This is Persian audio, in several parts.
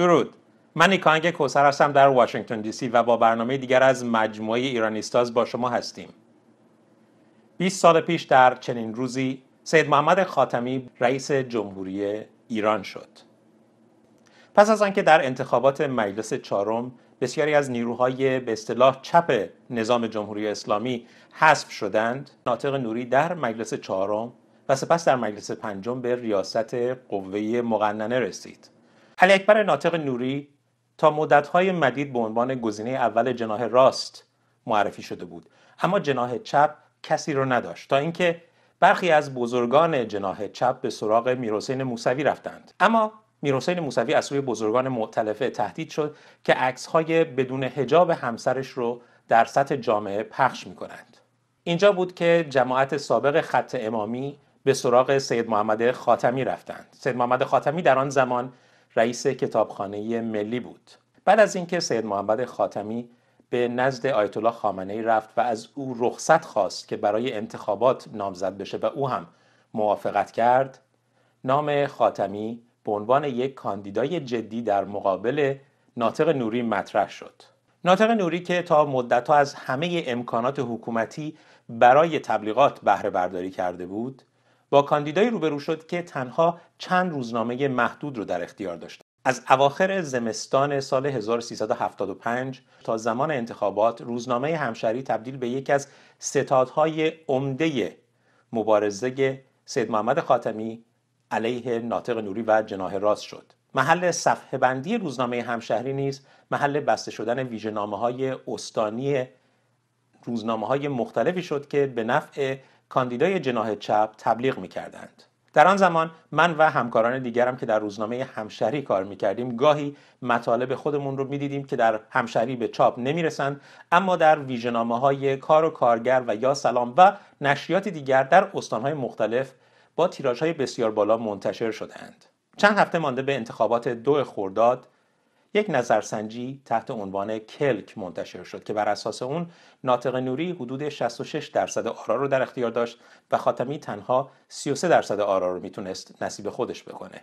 درود من نیکانگ کوسر هستم در واشنگتن دی سی و با برنامه دیگر از مجموعه ایرانیستاز با شما هستیم 20 سال پیش در چنین روزی سید محمد خاتمی رئیس جمهوری ایران شد پس از آنکه در انتخابات مجلس چهارم بسیاری از نیروهای به اصطلاح چپ نظام جمهوری اسلامی حذف شدند ناطق نوری در مجلس چهارم و سپس در مجلس پنجم به ریاست قوه مقننه رسید علی اکبر ناطق نوری تا مدتهای مدید به عنوان گزینه اول جناه راست معرفی شده بود اما جناه چپ کسی رو نداشت تا اینکه برخی از بزرگان جناه چپ به سراغ میرحسین موسوی رفتند اما میرحسین موسوی از سوی بزرگان معتلفه تهدید شد که عکس‌های بدون حجاب همسرش رو در سطح جامعه پخش می‌کنند. اینجا بود که جماعت سابق خط امامی به سراغ سید محمد خاتمی رفتند سید محمد خاتمی در آن زمان رئیس کتابخانه ملی بود بعد از اینکه سید محمد خاتمی به نزد آیت الله خامنه رفت و از او رخصت خواست که برای انتخابات نامزد بشه و او هم موافقت کرد نام خاتمی به عنوان یک کاندیدای جدی در مقابل ناطق نوری مطرح شد ناطق نوری که تا مدت از همه امکانات حکومتی برای تبلیغات بهره برداری کرده بود با کاندیدایی روبرو شد که تنها چند روزنامه محدود رو در اختیار داشت. از اواخر زمستان سال 1375 تا زمان انتخابات روزنامه همشهری تبدیل به یکی از ستادهای عمده مبارزه سید محمد خاتمی علیه ناطق نوری و جناه راست شد. محل صفحه بندی روزنامه همشهری نیز محل بسته شدن ویژنامه های استانی روزنامه های مختلفی شد که به نفع کاندیدای جناه چپ تبلیغ میکردند در آن زمان من و همکاران دیگرم که در روزنامه همشهری کار میکردیم گاهی مطالب خودمون رو میدیدیم که در همشهری به چاپ نمیرسند اما در ویژنامه های کار و کارگر و یا سلام و نشریات دیگر در استانهای مختلف با تیراژهای بسیار بالا منتشر شدند چند هفته مانده به انتخابات دو خورداد یک نظرسنجی تحت عنوان کلک منتشر شد که بر اساس اون ناطق نوری حدود 66 درصد آرا رو در اختیار داشت و خاتمی تنها 33 درصد آرا رو میتونست نصیب خودش بکنه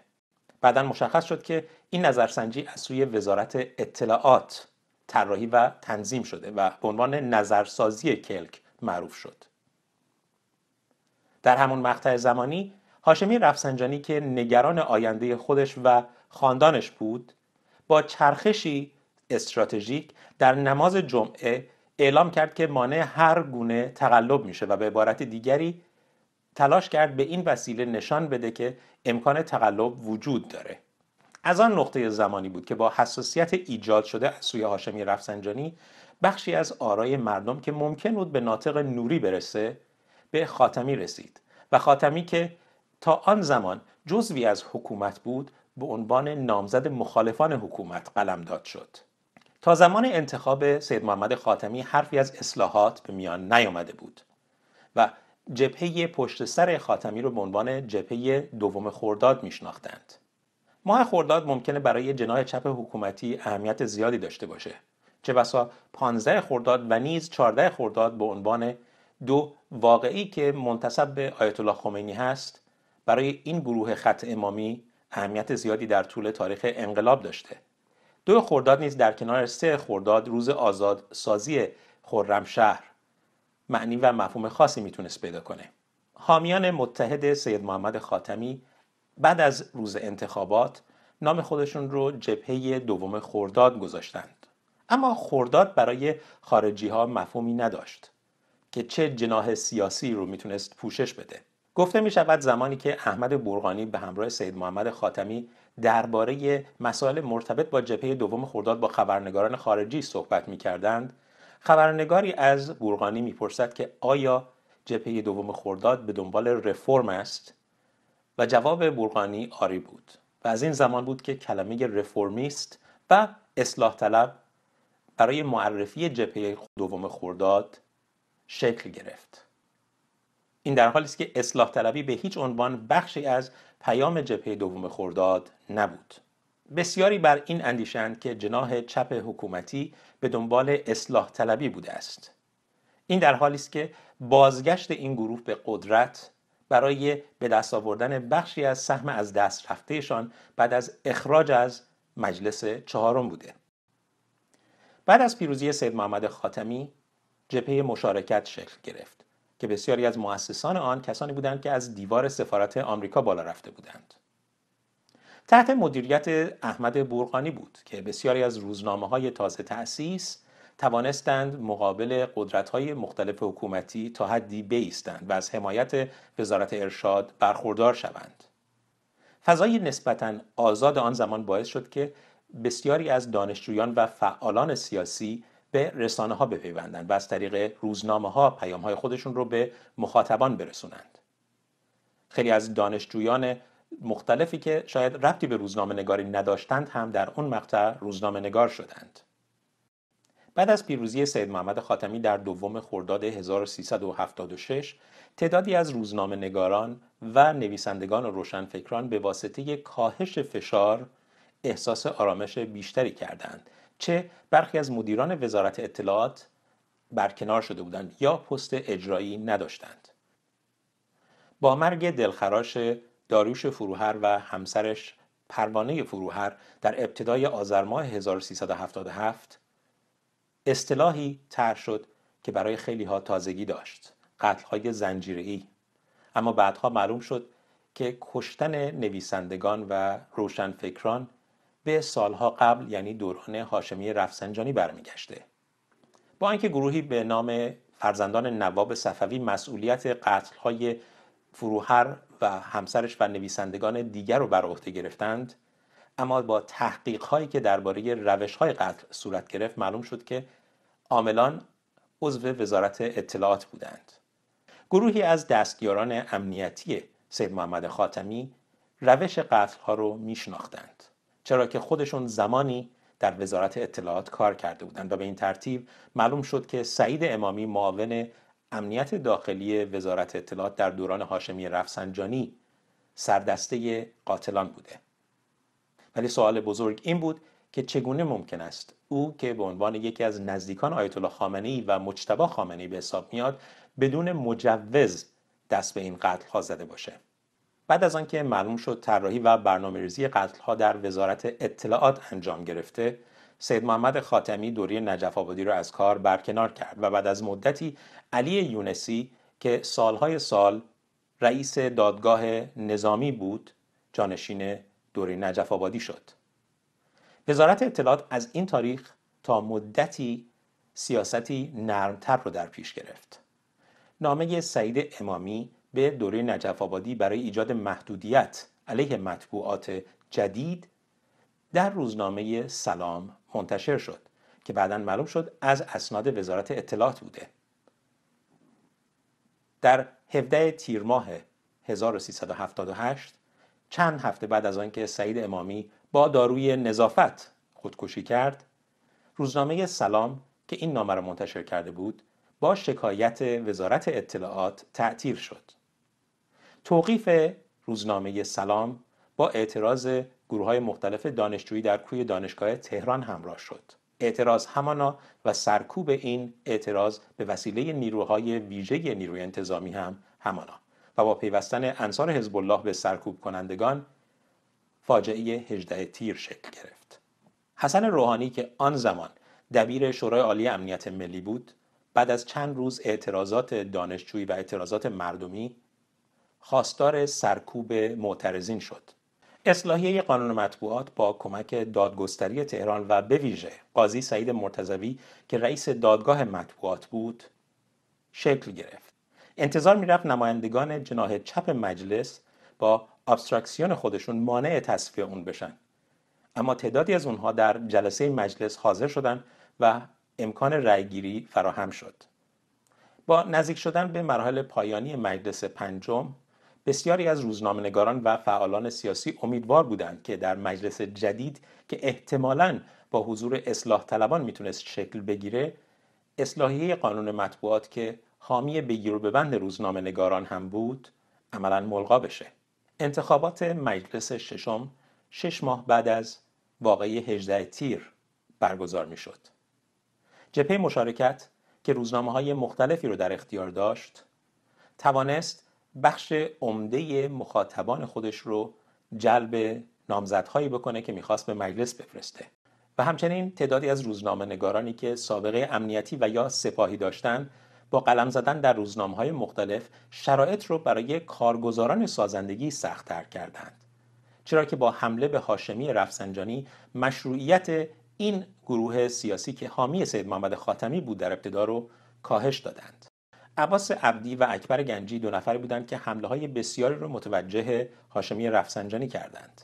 بعدا مشخص شد که این نظرسنجی از سوی وزارت اطلاعات طراحی و تنظیم شده و به عنوان نظرسازی کلک معروف شد در همون مقطع زمانی هاشمی رفسنجانی که نگران آینده خودش و خاندانش بود با چرخشی استراتژیک در نماز جمعه اعلام کرد که مانع هر گونه تقلب میشه و به عبارت دیگری تلاش کرد به این وسیله نشان بده که امکان تقلب وجود داره از آن نقطه زمانی بود که با حساسیت ایجاد شده از سوی هاشمی رفسنجانی بخشی از آرای مردم که ممکن بود به ناطق نوری برسه به خاتمی رسید و خاتمی که تا آن زمان جزوی از حکومت بود به عنوان نامزد مخالفان حکومت قلمداد شد تا زمان انتخاب سید محمد خاتمی حرفی از اصلاحات به میان نیامده بود و جبهه پشت سر خاتمی رو به عنوان جبهه دوم خورداد میشناختند ماه خورداد ممکنه برای جناه چپ حکومتی اهمیت زیادی داشته باشه چه بسا 15 خورداد و نیز 14 خورداد به عنوان دو واقعی که منتصب به آیت الله خمینی هست برای این گروه خط امامی اهمیت زیادی در طول تاریخ انقلاب داشته دو خرداد نیز در کنار سه خرداد روز آزاد خورم شهر معنی و مفهوم خاصی میتونست پیدا کنه حامیان متحد سید محمد خاتمی بعد از روز انتخابات نام خودشون رو جبهه دوم خرداد گذاشتند اما خورداد برای خارجی ها مفهومی نداشت که چه جناه سیاسی رو میتونست پوشش بده گفته می شود زمانی که احمد برغانی به همراه سید محمد خاتمی درباره مسائل مرتبط با جبهه دوم خرداد با خبرنگاران خارجی صحبت می کردند خبرنگاری از بورغانی میپرسد که آیا جبهه دوم خرداد به دنبال رفرم است و جواب برغانی آری بود و از این زمان بود که کلمه رفرمیست و اصلاح طلب برای معرفی جبهه دوم خرداد شکل گرفت این در حالی است که اصلاح طلبی به هیچ عنوان بخشی از پیام جبهه دوم خورداد نبود بسیاری بر این اندیشند که جناح چپ حکومتی به دنبال اصلاح طلبی بوده است این در حالی است که بازگشت این گروه به قدرت برای به دست آوردن بخشی از سهم از دست رفتهشان بعد از اخراج از مجلس چهارم بوده بعد از پیروزی سید محمد خاتمی جبهه مشارکت شکل گرفت که بسیاری از مؤسسان آن کسانی بودند که از دیوار سفارت آمریکا بالا رفته بودند تحت مدیریت احمد بورقانی بود که بسیاری از روزنامه های تازه تأسیس توانستند مقابل قدرت های مختلف حکومتی تا حدی بیستند و از حمایت وزارت ارشاد برخوردار شوند. فضای نسبتاً آزاد آن زمان باعث شد که بسیاری از دانشجویان و فعالان سیاسی به رسانه ها بپیوندن و از طریق روزنامه ها پیام های خودشون رو به مخاطبان برسونند خیلی از دانشجویان مختلفی که شاید ربطی به روزنامه نگاری نداشتند هم در اون مقطع روزنامه نگار شدند بعد از پیروزی سید محمد خاتمی در دوم خرداد 1376 تعدادی از روزنامه نگاران و نویسندگان و روشنفکران به واسطه کاهش فشار احساس آرامش بیشتری کردند چه برخی از مدیران وزارت اطلاعات برکنار شده بودند یا پست اجرایی نداشتند با مرگ دلخراش داروش فروهر و همسرش پروانه فروهر در ابتدای آذر ماه 1377 اصطلاحی طرح شد که برای خیلی ها تازگی داشت قتل های زنجیره اما بعدها معلوم شد که کشتن نویسندگان و روشنفکران به سالها قبل یعنی دوران هاشمی رفسنجانی برمیگشته با اینکه گروهی به نام فرزندان نواب صفوی مسئولیت قتلهای فروهر و همسرش و نویسندگان دیگر رو بر عهده گرفتند اما با تحقیق که درباره روش های قتل صورت گرفت معلوم شد که عاملان عضو وزارت اطلاعات بودند گروهی از دستیاران امنیتی سید محمد خاتمی روش قتل ها رو میشناختند چرا که خودشون زمانی در وزارت اطلاعات کار کرده بودند و به این ترتیب معلوم شد که سعید امامی معاون امنیت داخلی وزارت اطلاعات در دوران هاشمی رفسنجانی سردسته قاتلان بوده ولی سوال بزرگ این بود که چگونه ممکن است او که به عنوان یکی از نزدیکان آیت الله و مجتبی خامنی به حساب میاد بدون مجوز دست به این قتل ها زده باشه بعد از آنکه معلوم شد طراحی و برنامه قتل ها در وزارت اطلاعات انجام گرفته سید محمد خاتمی دوری نجف آبادی را از کار برکنار کرد و بعد از مدتی علی یونسی که سالهای سال رئیس دادگاه نظامی بود جانشین دوری نجف آبادی شد وزارت اطلاعات از این تاریخ تا مدتی سیاستی نرمتر رو در پیش گرفت نامه سعید امامی به دوره نجف آبادی برای ایجاد محدودیت علیه مطبوعات جدید در روزنامه سلام منتشر شد که بعدا معلوم شد از اسناد وزارت اطلاعات بوده در 17 تیر ماه 1378 چند هفته بعد از آنکه سعید امامی با داروی نظافت خودکشی کرد روزنامه سلام که این نامه را منتشر کرده بود با شکایت وزارت اطلاعات تعطیل شد. توقیف روزنامه سلام با اعتراض گروه های مختلف دانشجویی در کوی دانشگاه تهران همراه شد. اعتراض همانا و سرکوب این اعتراض به وسیله نیروهای ویژه نیروی انتظامی هم همانا و با پیوستن انصار حزب الله به سرکوب کنندگان فاجعه 18 تیر شکل گرفت. حسن روحانی که آن زمان دبیر شورای عالی امنیت ملی بود بعد از چند روز اعتراضات دانشجویی و اعتراضات مردمی خواستار سرکوب معترضین شد اصلاحیه قانون مطبوعات با کمک دادگستری تهران و بویژه قاضی سعید مرتزوی که رئیس دادگاه مطبوعات بود شکل گرفت انتظار میرفت نمایندگان جناه چپ مجلس با ابستراکسیون خودشون مانع تصفیه اون بشن اما تعدادی از اونها در جلسه مجلس حاضر شدند و امکان رأیگیری فراهم شد با نزدیک شدن به مراحل پایانی مجلس پنجم بسیاری از روزنامهنگاران و فعالان سیاسی امیدوار بودند که در مجلس جدید که احتمالاً با حضور اصلاح طلبان میتونست شکل بگیره اصلاحیه قانون مطبوعات که حامی بگیر و ببند روزنامه هم بود عملا ملغا بشه انتخابات مجلس ششم شش ماه بعد از واقعی 18 تیر برگزار می شد. جپه مشارکت که روزنامه های مختلفی رو در اختیار داشت توانست بخش عمده مخاطبان خودش رو جلب نامزدهایی بکنه که میخواست به مجلس بفرسته و همچنین تعدادی از روزنامه نگارانی که سابقه امنیتی و یا سپاهی داشتند با قلم زدن در روزنامه های مختلف شرایط رو برای کارگزاران سازندگی سختتر کردند چرا که با حمله به هاشمی رفسنجانی مشروعیت این گروه سیاسی که حامی سید محمد خاتمی بود در ابتدا رو کاهش دادند عباس عبدی و اکبر گنجی دو نفر بودند که حمله های بسیاری رو متوجه هاشمی رفسنجانی کردند